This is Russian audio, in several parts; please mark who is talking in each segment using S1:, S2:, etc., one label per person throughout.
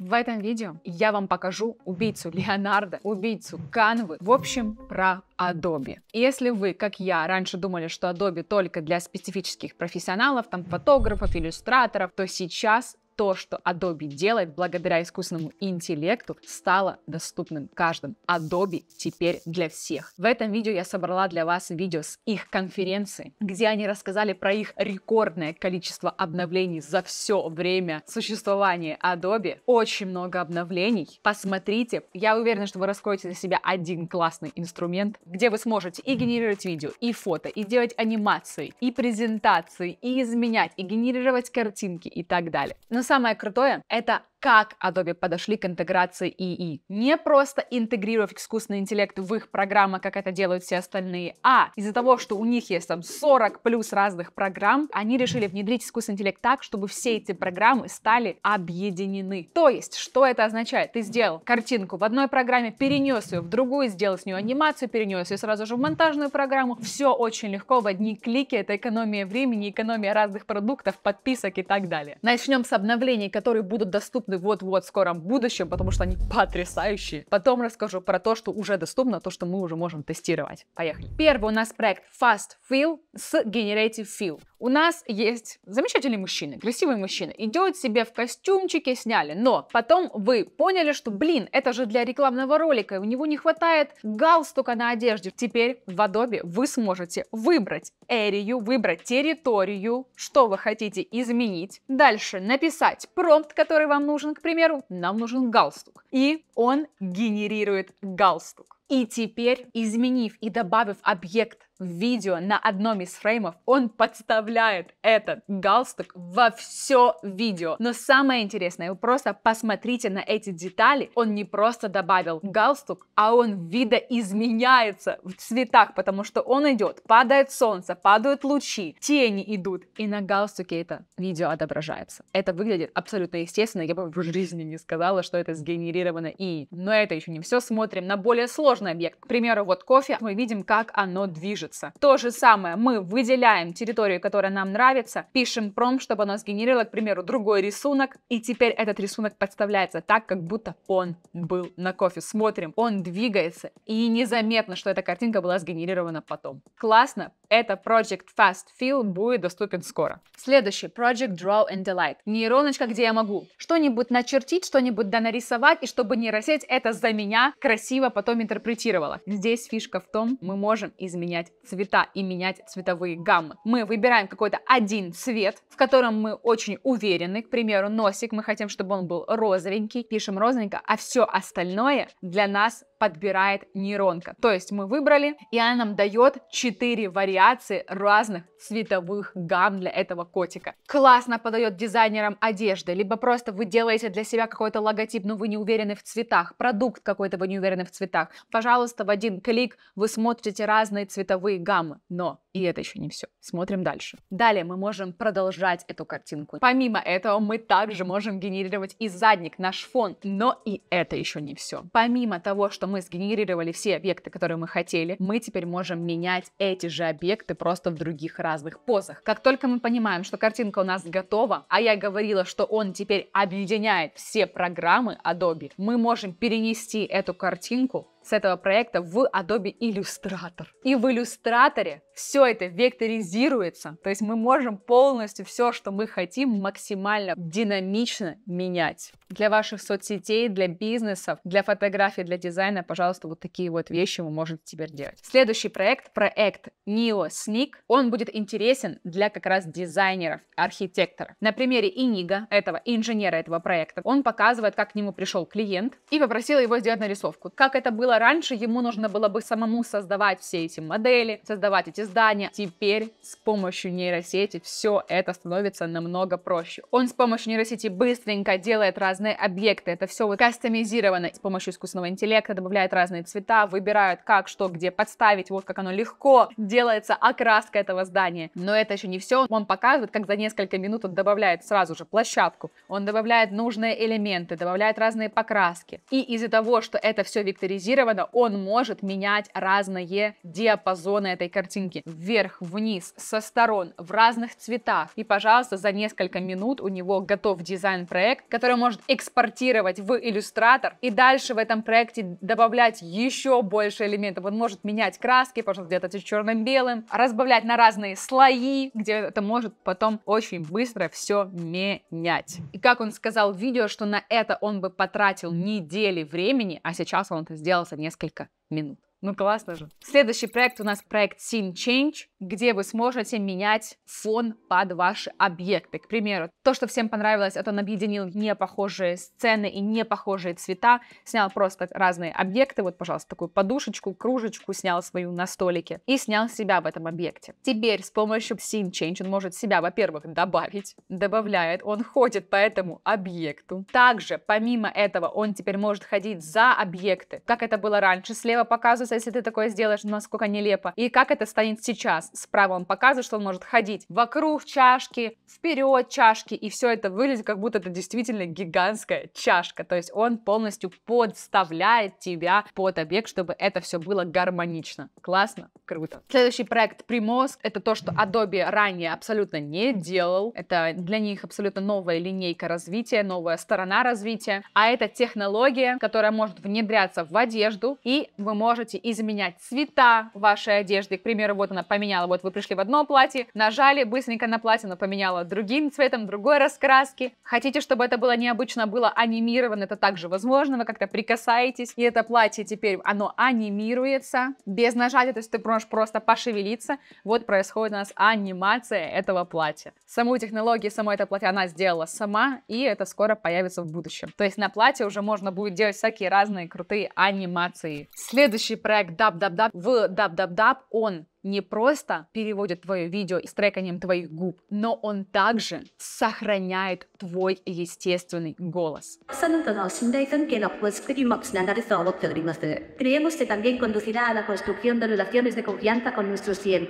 S1: В этом видео я вам покажу убийцу Леонардо, убийцу Канвы, в общем, про Adobe. И если вы, как я, раньше думали, что Adobe только для специфических профессионалов, там фотографов, иллюстраторов, то сейчас то, что Adobe делает благодаря искусственному интеллекту, стало доступным каждым. Adobe теперь для всех. В этом видео я собрала для вас видео с их конференции, где они рассказали про их рекордное количество обновлений за все время существования Adobe. Очень много обновлений. Посмотрите. Я уверена, что вы раскроете для себя один классный инструмент, где вы сможете и генерировать видео, и фото, и делать анимации, и презентации, и изменять, и генерировать картинки и так далее. Но самое крутое — это как Adobe подошли к интеграции ИИ. Не просто интегрировав искусственный интеллект в их программы, как это делают все остальные, а из-за того, что у них есть там 40 плюс разных программ, они решили внедрить искусственный интеллект так, чтобы все эти программы стали объединены. То есть, что это означает? Ты сделал картинку в одной программе, перенес ее в другую, сделал с нее анимацию, перенес ее сразу же в монтажную программу. Все очень легко, в одни клики, это экономия времени, экономия разных продуктов, подписок и так далее. Начнем с обновлений, которые будут доступны вот-вот в скором будущем, потому что они потрясающие. Потом расскажу про то, что уже доступно, то, что мы уже можем тестировать. Поехали. Первый у нас проект Fast Fill с Generative Fill. У нас есть замечательный мужчина, красивый мужчина, идет себе в костюмчике, сняли, но потом вы поняли, что, блин, это же для рекламного ролика, и у него не хватает галстука на одежде. Теперь в Adobe вы сможете выбрать эрию, выбрать территорию, что вы хотите изменить. Дальше написать промпт, который вам нужен, к примеру, нам нужен галстук. И он генерирует галстук. И теперь, изменив и добавив объект в видео на одном из фреймов он подставляет этот галстук во все видео. Но самое интересное, вы просто посмотрите на эти детали, он не просто добавил галстук, а он видоизменяется в цветах, потому что он идет, падает солнце, падают лучи, тени идут, и на галстуке это видео отображается. Это выглядит абсолютно естественно, я бы в жизни не сказала, что это сгенерировано и. Но это еще не все, смотрим на более сложный объект. К примеру, вот кофе, мы видим, как оно движется пишется. То же самое мы выделяем территорию, которая нам нравится, пишем пром, чтобы оно сгенерировало, к примеру, другой рисунок, и теперь этот рисунок подставляется так, как будто он был на кофе. Смотрим, он двигается, и незаметно, что эта картинка была сгенерирована потом. Классно, это Project Fast Fill будет доступен скоро. Следующий Project Draw and Delight. Нейроночка, где я могу что-нибудь начертить, что-нибудь донарисовать, и чтобы нейросеть это за меня красиво потом интерпретировала. Здесь фишка в том, мы можем изменять цвета и менять цветовые гаммы. Мы выбираем какой-то один цвет, в котором мы очень уверены, к примеру, носик, мы хотим, чтобы он был розовенький, пишем розовенько, а все остальное для нас подбирает нейронка. То есть мы выбрали, и она нам дает 4 вариации разных цветовых гамм для этого котика. Классно подает дизайнерам одежды, либо просто вы делаете для себя какой-то логотип, но вы не уверены в цветах, продукт какой-то вы не уверены в цветах. Пожалуйста, в один клик вы смотрите разные цветовые гаммы, но и это еще не все. Смотрим дальше. Далее мы можем продолжать эту картинку. Помимо этого мы также можем генерировать и задник, наш фон, но и это еще не все. Помимо того, что мы сгенерировали все объекты, которые мы хотели, мы теперь можем менять эти же объекты просто в других разных позах. Как только мы понимаем, что картинка у нас готова, а я говорила, что он теперь объединяет все программы Adobe, мы можем перенести эту картинку с этого проекта в Adobe Illustrator. И в иллюстраторе все это векторизируется, то есть мы можем полностью все, что мы хотим, максимально динамично менять. Для ваших соцсетей, для бизнесов, для фотографий, для дизайна, пожалуйста, вот такие вот вещи вы можете теперь делать. Следующий проект, проект Neo Sneak, он будет интересен для как раз дизайнеров, архитекторов. На примере Инига, этого инженера этого проекта, он показывает, как к нему пришел клиент и попросил его сделать нарисовку. Как это было раньше, ему нужно было бы самому создавать все эти модели, создавать эти здания. Теперь с помощью нейросети все это становится намного проще. Он с помощью нейросети быстренько делает разные объекты, это все вот кастомизировано. С помощью искусственного интеллекта добавляет разные цвета, выбирают как, что, где подставить, вот как оно легко делается окраска этого здания. Но это еще не все. Он показывает, как за несколько минут он добавляет сразу же площадку, он добавляет нужные элементы, добавляет разные покраски. И из-за того, что это все викторизировано, он может менять разные диапазоны этой картинки картинки вверх-вниз, со сторон, в разных цветах. И, пожалуйста, за несколько минут у него готов дизайн-проект, который может экспортировать в иллюстратор и дальше в этом проекте добавлять еще больше элементов. Он может менять краски, пожалуйста, где-то черным-белым, разбавлять на разные слои, где это может потом очень быстро все менять. И как он сказал в видео, что на это он бы потратил недели времени, а сейчас он это сделал за несколько минут. Ну, классно же. Следующий проект у нас проект Scene Change, где вы сможете менять фон под ваши объекты. К примеру, то, что всем понравилось, это он объединил не похожие сцены и не похожие цвета, снял просто разные объекты, вот, пожалуйста, такую подушечку, кружечку снял свою на столике и снял себя в этом объекте. Теперь с помощью Scene Change он может себя, во-первых, добавить, добавляет, он ходит по этому объекту. Также, помимо этого, он теперь может ходить за объекты, как это было раньше, слева показывает ужаса, если ты такое сделаешь, но насколько нелепо. И как это станет сейчас? Справа он показывает, что он может ходить вокруг чашки, вперед чашки, и все это выглядит, как будто это действительно гигантская чашка. То есть он полностью подставляет тебя под объект, чтобы это все было гармонично. Классно, круто. Следующий проект Примозг — это то, что Adobe ранее абсолютно не делал. Это для них абсолютно новая линейка развития, новая сторона развития. А это технология, которая может внедряться в одежду, и вы можете изменять цвета вашей одежды. К примеру, вот она поменяла, вот вы пришли в одно платье, нажали быстренько на платье, но поменяла другим цветом, другой раскраски. Хотите, чтобы это было необычно, было анимировано, это также возможно, вы как-то прикасаетесь, и это платье теперь, оно анимируется без нажатия, то есть ты можешь просто пошевелиться, вот происходит у нас анимация этого платья. Саму технологию, само это платье она сделала сама, и это скоро появится в будущем. То есть на платье уже можно будет делать всякие разные крутые анимации. Следующий проект DubDubDub в DubDubDub, он не просто переводит твое видео с треканием твоих губ, но он также сохраняет твой естественный голос. Creemos que también conducirá a la construcción de relaciones de confianza con nuestros clientes.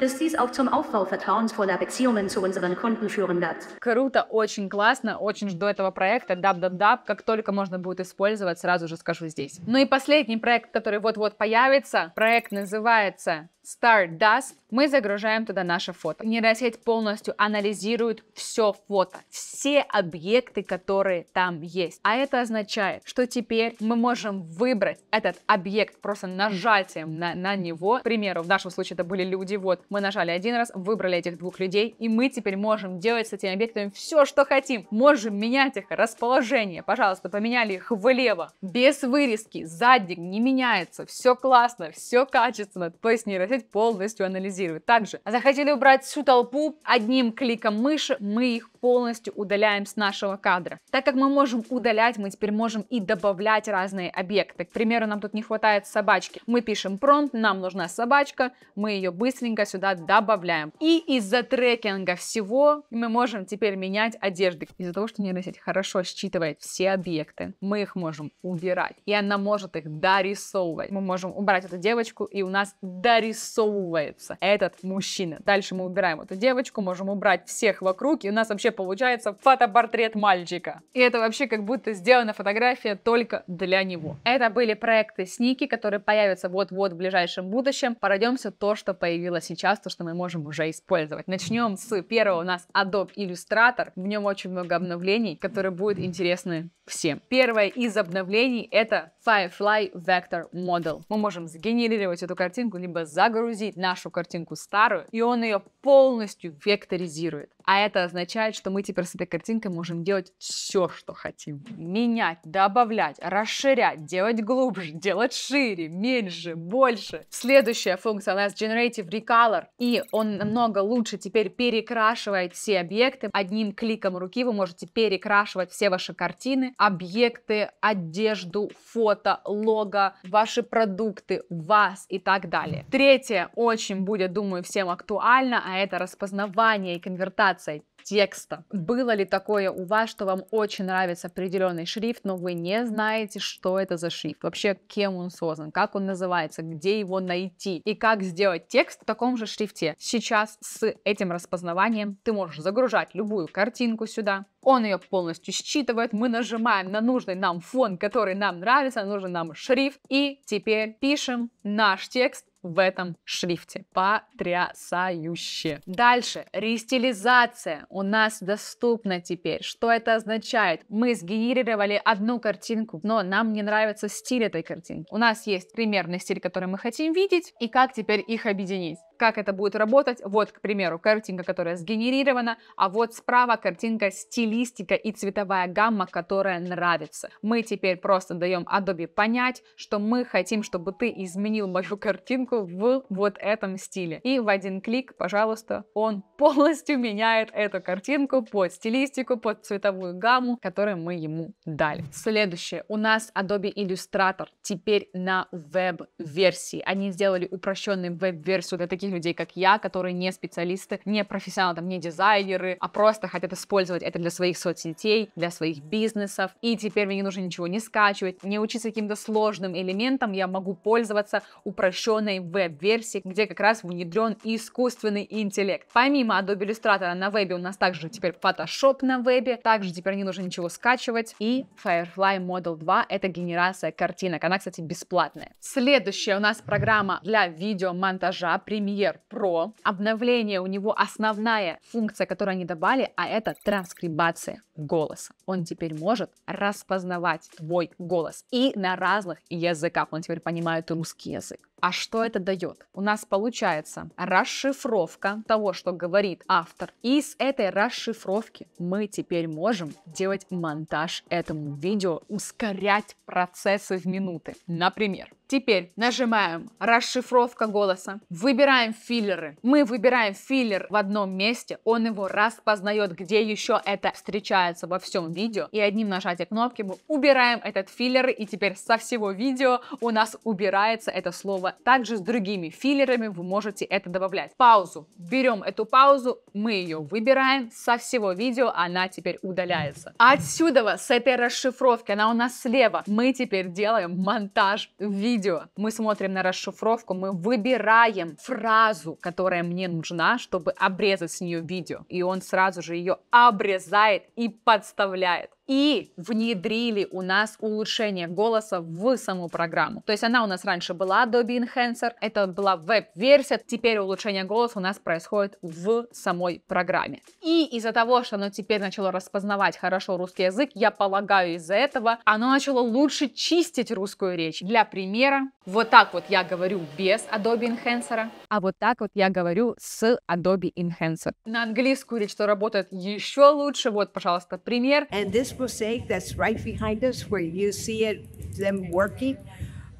S1: dass dies auch zum Aufbau vertrauensvoller Beziehungen zu unseren Kunden führen wird. Круто, очень классно, очень жду этого проекта. Даб-даб-даб, как только можно будет использовать, сразу же скажу здесь. Ну и последний проект, который вот-вот появится, проект называется Stardust, мы загружаем туда наше фото. Нейросеть полностью анализирует все фото, все объекты, которые там есть. А это означает, что теперь мы можем выбрать этот объект просто нажатием на, на него. К примеру, в нашем случае это были люди, вот мы нажали один раз, выбрали этих двух людей, и мы теперь можем делать с этими объектами все, что хотим. Можем менять их расположение. Пожалуйста, поменяли их влево, без вырезки, задник не меняется, все классно, все качественно. То есть нейросеть захотеть полностью анализировать. Также захотели убрать всю толпу одним кликом мыши, мы их полностью удаляем с нашего кадра. Так как мы можем удалять, мы теперь можем и добавлять разные объекты. К примеру, нам тут не хватает собачки. Мы пишем промпт, нам нужна собачка, мы ее быстренько сюда добавляем. И из-за трекинга всего мы можем теперь менять одежды. Из-за того, что нейросеть хорошо считывает все объекты, мы их можем убирать. И она может их дорисовывать. Мы можем убрать эту девочку, и у нас дорисовывается этот мужчина. Дальше мы убираем эту девочку, можем убрать всех вокруг, и у нас вообще получается фотопортрет мальчика. И это вообще как будто сделана фотография только для него. Это были проекты Сники, которые появятся вот-вот в ближайшем будущем. Пройдемся то, что появилось сейчас, то, что мы можем уже использовать. Начнем с первого у нас Adobe Illustrator. В нем очень много обновлений, которые будут интересны всем. Первое из обновлений это Firefly Vector Model. Мы можем сгенерировать эту картинку, либо загрузить нашу картинку старую, и он ее полностью векторизирует. А это означает, что что мы теперь с этой картинкой можем делать все, что хотим. Менять, добавлять, расширять, делать глубже, делать шире, меньше, больше. Следующая функция у нас Generative Recolor, и он намного лучше теперь перекрашивает все объекты. Одним кликом руки вы можете перекрашивать все ваши картины, объекты, одежду, фото, лого, ваши продукты, вас и так далее. Третье очень будет, думаю, всем актуально, а это распознавание и конвертация текста. Было ли такое у вас, что вам очень нравится определенный шрифт, но вы не знаете, что это за шрифт, вообще кем он создан, как он называется, где его найти и как сделать текст в таком же шрифте. Сейчас с этим распознаванием ты можешь загружать любую картинку сюда, он ее полностью считывает, мы нажимаем на нужный нам фон, который нам нравится, нужен нам шрифт, и теперь пишем наш текст в этом шрифте. Потрясающе. Дальше. Рестилизация у нас доступна теперь. Что это означает? Мы сгенерировали одну картинку, но нам не нравится стиль этой картинки. У нас есть примерный стиль, который мы хотим видеть, и как теперь их объединить как это будет работать. Вот, к примеру, картинка, которая сгенерирована, а вот справа картинка стилистика и цветовая гамма, которая нравится. Мы теперь просто даем Adobe понять, что мы хотим, чтобы ты изменил мою картинку в вот этом стиле. И в один клик, пожалуйста, он полностью меняет эту картинку под стилистику, под цветовую гамму, которую мы ему дали. Следующее. У нас Adobe Illustrator теперь на веб-версии. Они сделали упрощенную веб-версию для таких людей, как я, которые не специалисты, не профессионалы, там, не дизайнеры, а просто хотят использовать это для своих соцсетей, для своих бизнесов. И теперь мне не нужно ничего не скачивать, не учиться каким-то сложным элементам, я могу пользоваться упрощенной веб версией где как раз внедрен искусственный интеллект. Помимо Adobe Illustrator на вебе у нас также теперь Photoshop на вебе, также теперь не нужно ничего скачивать. И Firefly Model 2 — это генерация картинок, она, кстати, бесплатная. Следующая у нас программа для видеомонтажа Premiere Premiere Pro. Обновление у него основная функция, которую они добавили, а это транскрибация голоса. Он теперь может распознавать твой голос и на разных языках. Он теперь понимает русский язык, а что это дает? У нас получается расшифровка того, что говорит автор. И с этой расшифровки мы теперь можем делать монтаж этому видео, ускорять процессы в минуты. Например, Теперь нажимаем расшифровка голоса, выбираем филлеры. Мы выбираем филлер в одном месте, он его распознает, где еще это встречается во всем видео. И одним нажатием кнопки мы убираем этот филлер, и теперь со всего видео у нас убирается это слово также с другими филлерами вы можете это добавлять. Паузу. Берем эту паузу, мы ее выбираем. Со всего видео она теперь удаляется. Отсюда, с этой расшифровки, она у нас слева, мы теперь делаем монтаж видео. Мы смотрим на расшифровку, мы выбираем фразу, которая мне нужна, чтобы обрезать с нее видео. И он сразу же ее обрезает и подставляет и внедрили у нас улучшение голоса в саму программу. То есть она у нас раньше была Adobe Enhancer, это была веб-версия, теперь улучшение голоса у нас происходит в самой программе. И из-за того, что оно теперь начало распознавать хорошо русский язык, я полагаю, из-за этого оно начало лучше чистить русскую речь. Для примера, вот так вот я говорю без Adobe Enhancer, а вот так вот я говорю с Adobe Enhancer. На английскую речь, что работает еще лучше, вот, пожалуйста, пример. And this mosaic that's right behind us, where you see it, them working,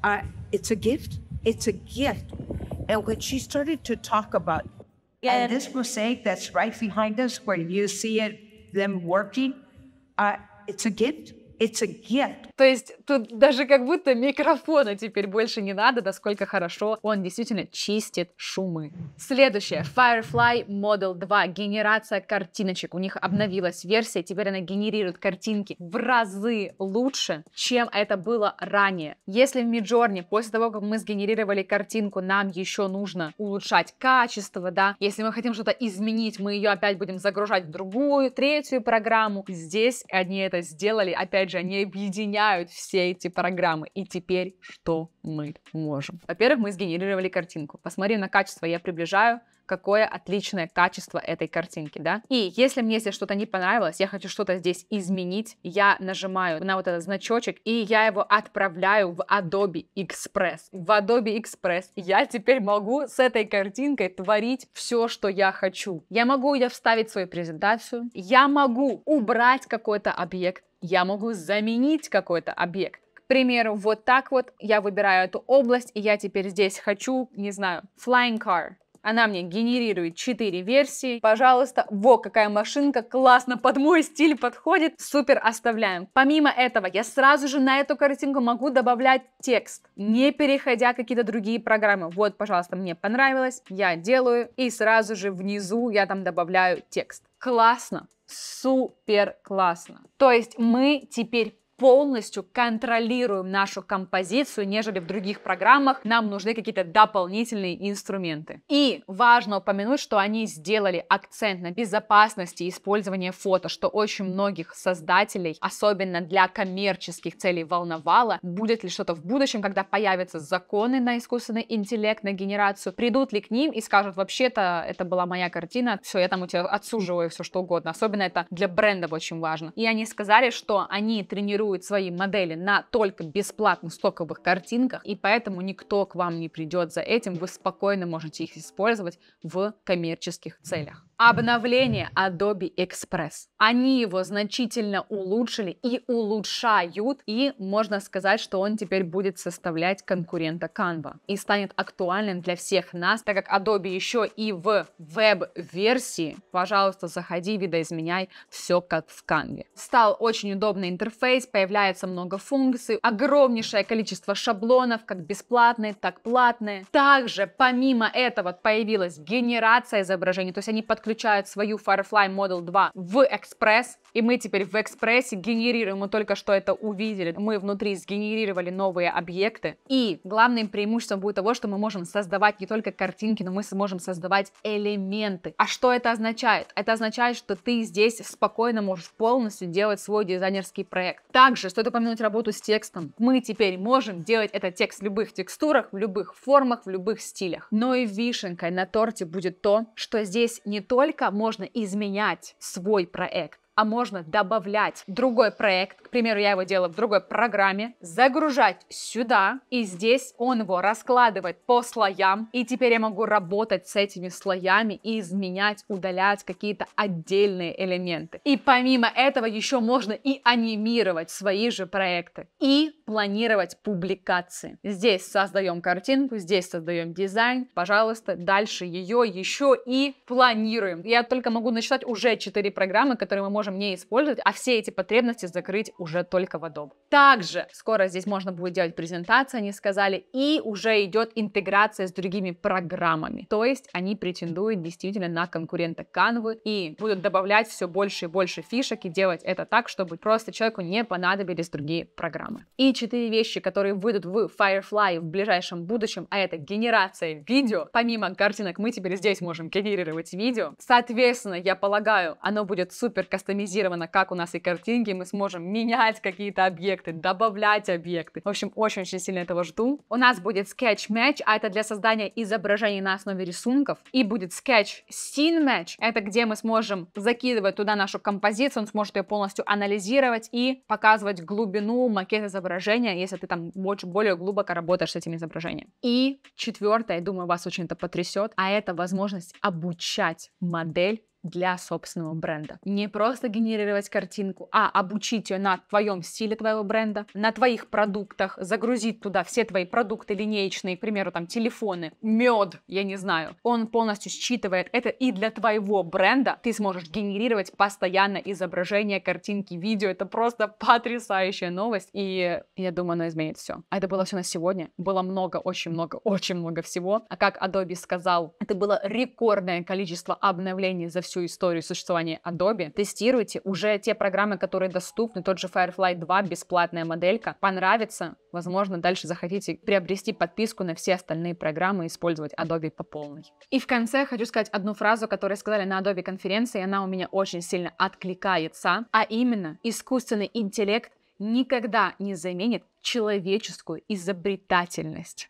S1: uh, it's a gift. It's a gift. And when she started to talk about, yeah. Uh, and this mosaic that's right behind us, where you see it, them working, uh, it's a gift. It's a gift. То есть тут даже как будто микрофона теперь больше не надо, насколько хорошо он действительно чистит шумы. Следующее. Firefly Model 2. Генерация картиночек. У них обновилась версия, теперь она генерирует картинки в разы лучше, чем это было ранее. Если в Midjourney после того, как мы сгенерировали картинку, нам еще нужно улучшать качество, да, если мы хотим что-то изменить, мы ее опять будем загружать в другую, третью программу. Здесь они это сделали, опять же, они объединяют запускают все эти программы. И теперь что мы можем? Во-первых, мы сгенерировали картинку. Посмотри на качество, я приближаю какое отличное качество этой картинки, да. И если мне здесь что-то не понравилось, я хочу что-то здесь изменить, я нажимаю на вот этот значочек, и я его отправляю в Adobe Express. В Adobe Express я теперь могу с этой картинкой творить все, что я хочу. Я могу ее вставить в свою презентацию, я могу убрать какой-то объект, я могу заменить какой-то объект. К примеру, вот так вот я выбираю эту область, и я теперь здесь хочу, не знаю, flying car. Она мне генерирует 4 версии. Пожалуйста, во, какая машинка, классно, под мой стиль подходит. Супер, оставляем. Помимо этого, я сразу же на эту картинку могу добавлять текст, не переходя какие-то другие программы. Вот, пожалуйста, мне понравилось, я делаю, и сразу же внизу я там добавляю текст. Классно, супер классно. То есть мы теперь полностью контролируем нашу композицию, нежели в других программах нам нужны какие-то дополнительные инструменты. И важно упомянуть, что они сделали акцент на безопасности использования фото, что очень многих создателей, особенно для коммерческих целей, волновало, будет ли что-то в будущем, когда появятся законы на искусственный интеллект, на генерацию, придут ли к ним и скажут, вообще-то это была моя картина, все, я там у тебя отсуживаю все что угодно, особенно это для брендов очень важно. И они сказали, что они тренируют базирует свои модели на только бесплатных стоковых картинках, и поэтому никто к вам не придет за этим, вы спокойно можете их использовать в коммерческих целях. Обновление Adobe Express. Они его значительно улучшили и улучшают, и можно сказать, что он теперь будет составлять конкурента Canva и станет актуальным для всех нас, так как Adobe еще и в веб-версии. Пожалуйста, заходи, видоизменяй все как в Canva. Стал очень удобный интерфейс, появляется много функций, огромнейшее количество шаблонов, как бесплатные, так платные. Также, помимо этого, появилась генерация изображений, то есть они подключаются изучает свою Firefly Model 2 в Express, и мы теперь в Экспрессе генерируем, мы только что это увидели, мы внутри сгенерировали новые объекты, и главным преимуществом будет того, что мы можем создавать не только картинки, но мы сможем создавать элементы. А что это означает? Это означает, что ты здесь спокойно можешь полностью делать свой дизайнерский проект. Также стоит упомянуть работу с текстом. Мы теперь можем делать этот текст в любых текстурах, в любых формах, в любых стилях. Но и вишенкой на торте будет то, что здесь не только можно изменять свой проект а можно добавлять другой проект. К примеру, я его делаю в другой программе, загружать сюда, и здесь он его раскладывает по слоям, и теперь я могу работать с этими слоями и изменять, удалять какие-то отдельные элементы. И помимо этого еще можно и анимировать свои же проекты. И планировать публикации. Здесь создаем картинку, здесь создаем дизайн, пожалуйста, дальше ее еще и планируем. Я только могу начитать уже 4 программы, которые мы можем не использовать, а все эти потребности закрыть уже только в Adobe. Также скоро здесь можно будет делать презентации, они сказали, и уже идет интеграция с другими программами. То есть они претендуют действительно на конкурента Canva и будут добавлять все больше и больше фишек и делать это так, чтобы просто человеку не понадобились другие программы. И четыре вещи, которые выйдут в Firefly в ближайшем будущем, а это генерация видео. Помимо картинок, мы теперь здесь можем генерировать видео. Соответственно, я полагаю, оно будет супер кастомизировано, как у нас и картинки. Мы сможем менять какие-то объекты, добавлять объекты. В общем, очень-очень сильно этого жду. У нас будет Sketch Match, а это для создания изображений на основе рисунков. И будет Sketch Scene Match, это где мы сможем закидывать туда нашу композицию, он сможет ее полностью анализировать и показывать глубину макет изображения изображения, если ты там больше, более глубоко работаешь с этим изображением. И четвертое, я думаю, вас очень это потрясет, а это возможность обучать модель для собственного бренда. Не просто генерировать картинку, а обучить ее на твоем стиле твоего бренда, на твоих продуктах, загрузить туда все твои продукты линеечные, к примеру, там телефоны, мед, я не знаю. Он полностью считывает это и для твоего бренда ты сможешь генерировать постоянно изображения, картинки, видео. Это просто потрясающая новость, и я думаю, она изменит все. А это было все на сегодня. Было много, очень много, очень много всего. А как Adobe сказал, это было рекордное количество обновлений за всю всю историю существования Adobe, тестируйте уже те программы, которые доступны, тот же Firefly 2, бесплатная моделька, понравится, возможно, дальше захотите приобрести подписку на все остальные программы и использовать Adobe по полной. И в конце хочу сказать одну фразу, которую сказали на Adobe конференции, и она у меня очень сильно откликается, а именно искусственный интеллект никогда не заменит человеческую изобретательность.